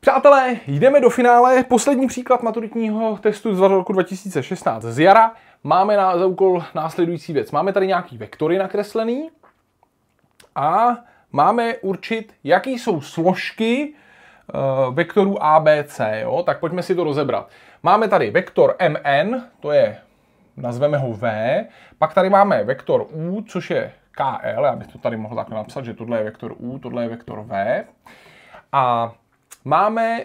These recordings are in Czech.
Přátelé, jdeme do finále. Poslední příklad maturitního testu z roku 2016 z jara. Máme na, za úkol následující věc. Máme tady nějaký vektory nakreslený a máme určit, jaký jsou složky uh, vektorů ABC. Jo? Tak pojďme si to rozebrat. Máme tady vektor MN, to je, nazveme ho V. Pak tady máme vektor U, což je KL. Já bych to tady mohl takhle napsat, že tohle je vektor U, tohle je vektor V. A máme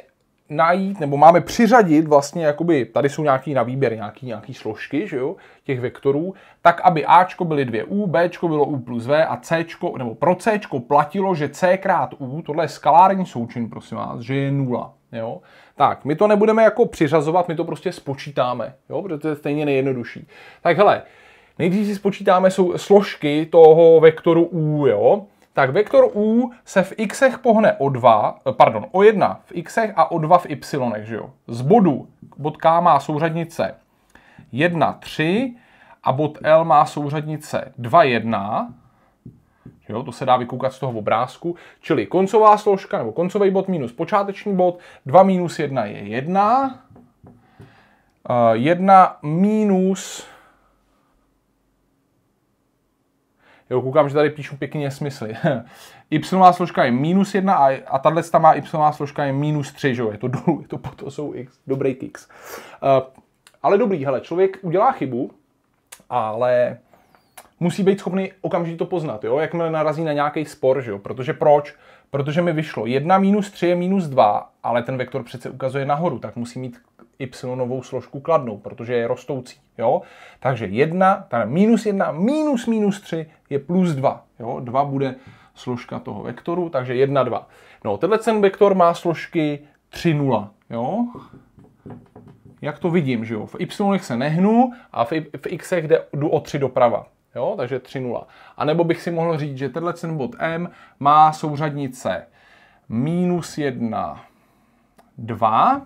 najít, nebo máme přiřadit vlastně, jakoby, tady jsou nějaký na výběr, nějaký, nějaký složky, že jo, těch vektorů, tak aby Ačko byly dvě U, Bčko bylo U plus V a Cčko, nebo pro Cčko platilo, že C krát U, tohle je skalární součin, prosím vás, že je nula, jo. Tak, my to nebudeme jako přiřazovat, my to prostě spočítáme, jo, protože to je stejně nejjednodušší. Tak hele, nejdřív si spočítáme jsou složky toho vektoru U, jo, tak vektor u se v xech pohne o 2, eh, pardon, o 1 v xech a o 2 v y, že jo? Z bodu, bod k má souřadnice 1, 3 a bod L má souřadnice 2, 1, Jo, to se dá vykoukat z toho obrázku. Čili koncová složka nebo koncový bod minus počáteční bod. 2 minus 1 je 1. 1 eh, minus Jo, koukám, že tady píšu pěkně smysly. y složka je minus 1 a, a tahle má y složka je minus 3, že jo? Je to dolů, je to, pod osou x, dobrý x. Uh, ale dobrý, hele, člověk udělá chybu, ale musí být schopný okamžitě to poznat, jo? jakmile narazí na nějaký spor, že jo? protože proč? Protože mi vyšlo 1 minus 3 je minus 2, ale ten vektor přece ukazuje nahoru, tak musí mít y novou složku kladnou, protože je rostoucí. Jo? Takže 1, tady minus 1, minus minus 3 je plus 2. Jo? 2 bude složka toho vektoru, takže 1, 2. No, tenhle ten vektor má složky 3, 0. Jo? Jak to vidím, že jo? V y se nehnu a v, v x jde, jdu o 3 doprava. Jo, takže 3,0. A nebo bych si mohl říct, že tenhle ten bod M má souřadnice minus 1, 2,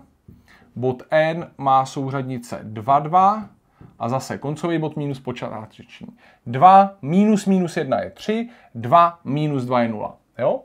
bod N má souřadnice 2, 2 a zase koncový bod minus počáteční. 2 minus minus 1 je 3, 2 minus 2 je 0. Jo?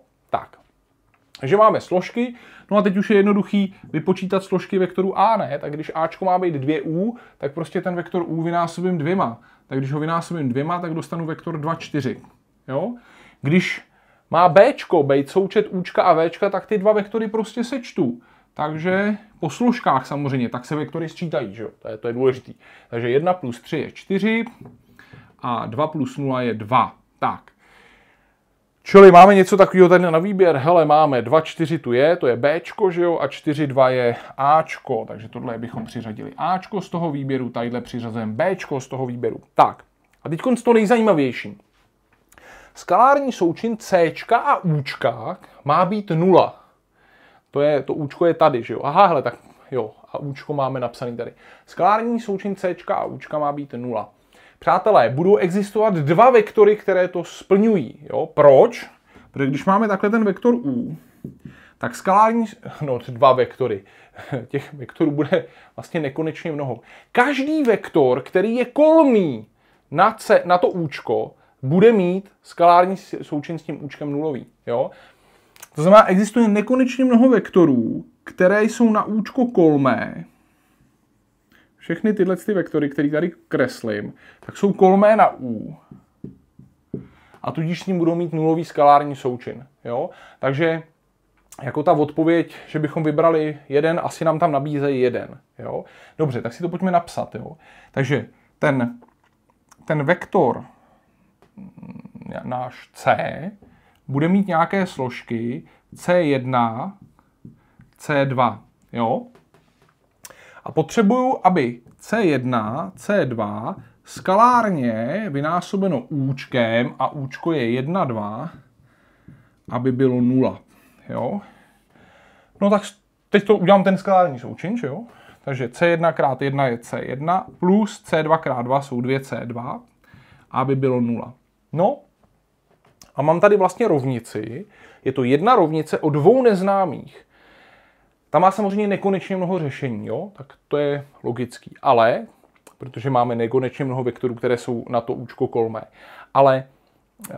Takže máme složky, no a teď už je jednoduchý vypočítat složky vektoru A, ne? Tak když Ačko má být 2U, tak prostě ten vektor U vynásobím dvěma. Tak když ho vynásobím dvěma, tak dostanu vektor 2, 4. Jo? Když má Bčko být součet Učka a Včka, tak ty dva vektory prostě sečtu. Takže po složkách samozřejmě, tak se vektory sčítají, že jo? To je, to je důležitý. Takže 1 plus 3 je 4 a 2 plus 0 je 2. Tak, Čili máme něco takového tady na výběr. Hele, máme 2, 4 tu je, to je B, že jo, a 4, 2 je A, Takže tohle bychom přiřadili A z toho výběru, tadyhle přiřazujeme B z toho výběru. Tak, a teď konc to nejzajímavější. Skalární součin C a U má být 0. To, je, to Účko je tady, že jo. Aha, hele, tak jo, a Účko máme napsaný tady. Skalární součin C a U má být 0. Přátelé, budou existovat dva vektory, které to splňují. Jo? Proč? Protože když máme takhle ten vektor U, tak skalární, no dva vektory, těch vektorů bude vlastně nekonečně mnoho. Každý vektor, který je kolmý na, C, na to účko, bude mít skalární součin s tím účkem nulový. Jo? To znamená, existuje nekonečně mnoho vektorů, které jsou na účko kolmé, všechny tyhle ty vektory, které tady kreslím, tak jsou kolmé na U. A tudíž s ním budou mít nulový skalární součin. Jo? Takže jako ta odpověď, že bychom vybrali jeden, asi nám tam nabízejí jeden. Jo? Dobře, tak si to pojďme napsat. Jo? Takže ten, ten vektor mm, náš C bude mít nějaké složky C1, C2. Jo? A potřebuju, aby C1, C2 skalárně vynásobeno účkem, a účko je 1, 2, aby bylo 0. Jo? No tak teď to udělám ten skalární součin, že jo? Takže C1 krát 1 je C1 plus C2 krát 2 jsou 2C2, aby bylo 0. No a mám tady vlastně rovnici, je to jedna rovnice o dvou neznámých. Ta má samozřejmě nekonečně mnoho řešení, jo? tak to je logický. Ale, protože máme nekonečně mnoho vektorů, které jsou na to účko kolmé. Ale eh,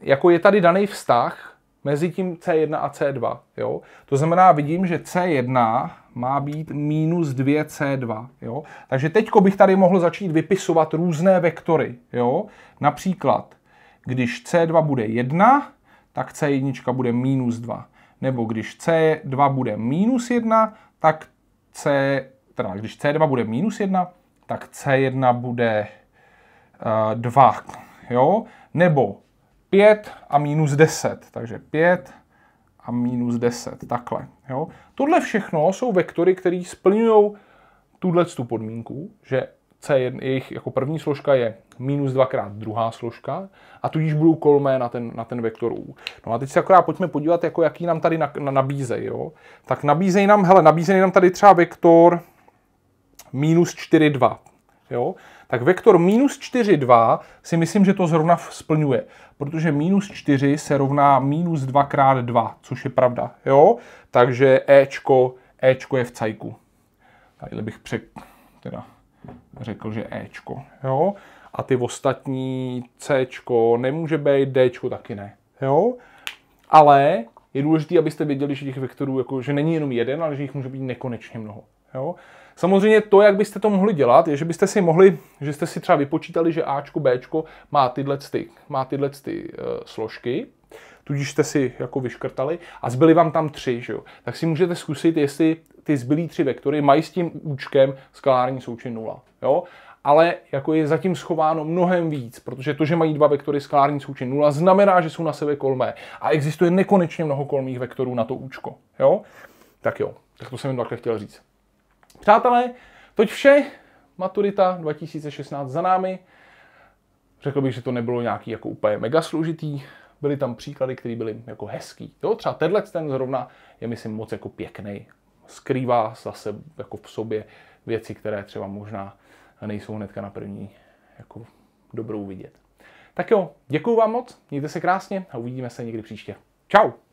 jako je tady daný vztah mezi tím C1 a C2. Jo? To znamená, vidím, že C1 má být minus 2C2. Jo? Takže teď bych tady mohl začít vypisovat různé vektory. Jo? Například, když C2 bude 1, tak C1 bude minus 2 nebo když C2 bude minus 1, tak C, teda když C2 bude minus 1, tak C1 bude uh, eh, 2, jo? Nebo 5 a minus 10, takže 5 a minus 10, takhle, jo? Tohle všechno jsou vektory, které splňují tuhle podmínku, že C1, jejich jako první složka je minus dvakrát druhá složka a tudíž budou kolmé na ten, na ten vektor U. No a teď se akorát pojďme podívat, jako jaký nám tady na, na, nabízejí. Jo? Tak nabízejí nám, hele, nabízejí nám tady třeba vektor minus 4, 2. Jo? Tak vektor minus 4, 2 si myslím, že to zrovna splňuje, protože minus 4 se rovná minus 2 krát 2, což je pravda. Jo? Takže Ečko, Ečko je v cajku. Tady bych přek... Teda řekl, že Ečko. Jo? A ty ostatní Cčko nemůže být, Dčko taky ne. Jo? Ale je důležité, abyste věděli, že těch vektorů, jako, že není jenom jeden, ale že jich může být nekonečně mnoho. Jo? Samozřejmě to, jak byste to mohli dělat, je, že byste si mohli, že jste si třeba vypočítali, že Ačko, Bčko má tyhle, ty, má tyhle ty, uh, eh, složky, tudíž jste si jako vyškrtali a zbyly vám tam tři, že jo? tak si můžete zkusit, jestli ty zbylý tři vektory mají s tím účkem skalární součin 0. Jo? ale jako je zatím schováno mnohem víc, protože to, že mají dva vektory skalární součin 0, znamená, že jsou na sebe kolmé a existuje nekonečně mnoho kolmých vektorů na to účko. Jo? Tak jo, tak to jsem jen takhle chtěl říct. Přátelé, toť vše. Maturita 2016 za námi. Řekl bych, že to nebylo nějaký jako úplně mega složitý byly tam příklady, které byly jako hezký. Jo, třeba tenhle ten zrovna je, myslím, moc jako pěkný. Skrývá zase jako v sobě věci, které třeba možná nejsou hnedka na první jako dobrou vidět. Tak jo, děkuju vám moc, mějte se krásně a uvidíme se někdy příště. Ciao.